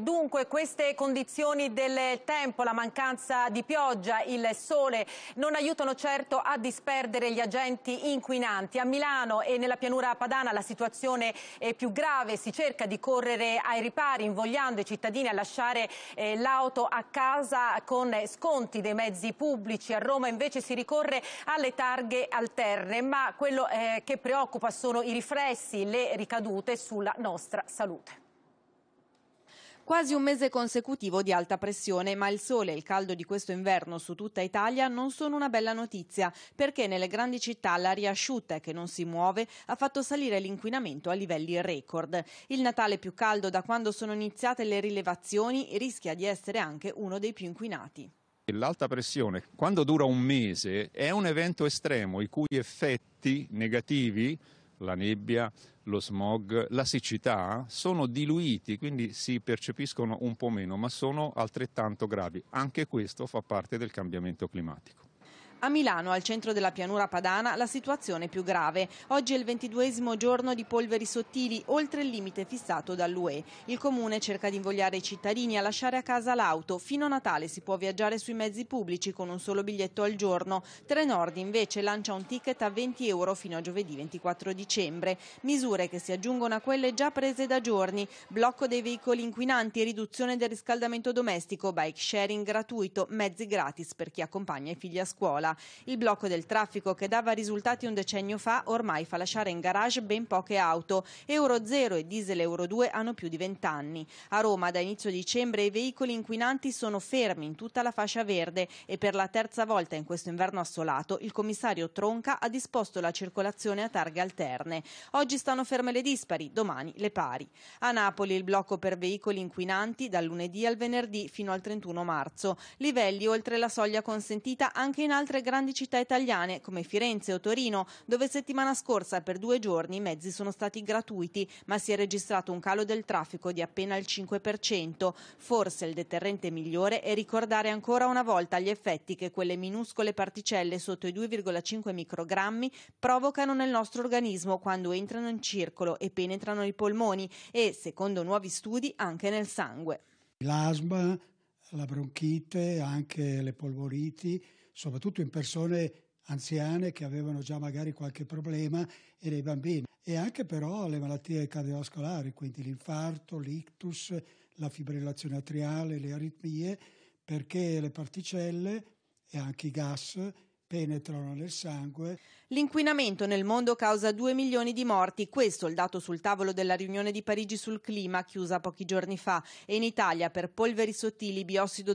dunque queste condizioni del tempo, la mancanza di pioggia, il sole non aiutano certo a disperdere gli agenti inquinanti. A Milano e nella pianura padana la situazione è più grave, si cerca di correre ai ripari invogliando i cittadini a lasciare eh, l'auto a casa con sconti dei mezzi pubblici. A Roma invece si ricorre alle targhe alterne, ma quello eh, che preoccupa sono i riflessi, le ricadute sulla nostra salute. Quasi un mese consecutivo di alta pressione, ma il sole e il caldo di questo inverno su tutta Italia non sono una bella notizia, perché nelle grandi città l'aria asciutta e che non si muove ha fatto salire l'inquinamento a livelli record. Il Natale più caldo da quando sono iniziate le rilevazioni rischia di essere anche uno dei più inquinati. L'alta pressione, quando dura un mese, è un evento estremo i cui effetti negativi, la nebbia, lo smog, la siccità, sono diluiti, quindi si percepiscono un po' meno, ma sono altrettanto gravi. Anche questo fa parte del cambiamento climatico. A Milano, al centro della pianura padana, la situazione è più grave. Oggi è il ventiduesimo giorno di polveri sottili, oltre il limite fissato dall'UE. Il comune cerca di invogliare i cittadini a lasciare a casa l'auto. Fino a Natale si può viaggiare sui mezzi pubblici con un solo biglietto al giorno. Trenord invece lancia un ticket a 20 euro fino a giovedì 24 dicembre. Misure che si aggiungono a quelle già prese da giorni. Blocco dei veicoli inquinanti, riduzione del riscaldamento domestico, bike sharing gratuito, mezzi gratis per chi accompagna i figli a scuola. Il blocco del traffico che dava risultati un decennio fa ormai fa lasciare in garage ben poche auto. Euro 0 e diesel Euro 2 hanno più di 20 anni. A Roma da inizio dicembre i veicoli inquinanti sono fermi in tutta la fascia verde e per la terza volta in questo inverno assolato il commissario Tronca ha disposto la circolazione a targhe alterne. Oggi stanno ferme le dispari, domani le pari. A Napoli il blocco per veicoli inquinanti dal lunedì al venerdì fino al 31 marzo. Livelli oltre la soglia consentita anche in altre grandi città italiane come Firenze o Torino, dove settimana scorsa per due giorni i mezzi sono stati gratuiti, ma si è registrato un calo del traffico di appena il 5%. Forse il deterrente migliore è ricordare ancora una volta gli effetti che quelle minuscole particelle sotto i 2,5 microgrammi provocano nel nostro organismo quando entrano in circolo e penetrano i polmoni e, secondo nuovi studi, anche nel sangue. L'asma la bronchite, anche le polvoriti, soprattutto in persone anziane che avevano già magari qualche problema e dei bambini e anche però le malattie cardiovascolari, quindi l'infarto, l'ictus, la fibrillazione atriale, le aritmie, perché le particelle e anche i gas penetrano nel sangue. L'inquinamento nel mondo causa 2 milioni di morti, questo è il dato sul tavolo della riunione di Parigi sul clima chiusa pochi giorni fa e in Italia per polveri sottili, biossido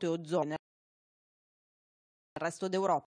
e ozono. Il resto d'Europa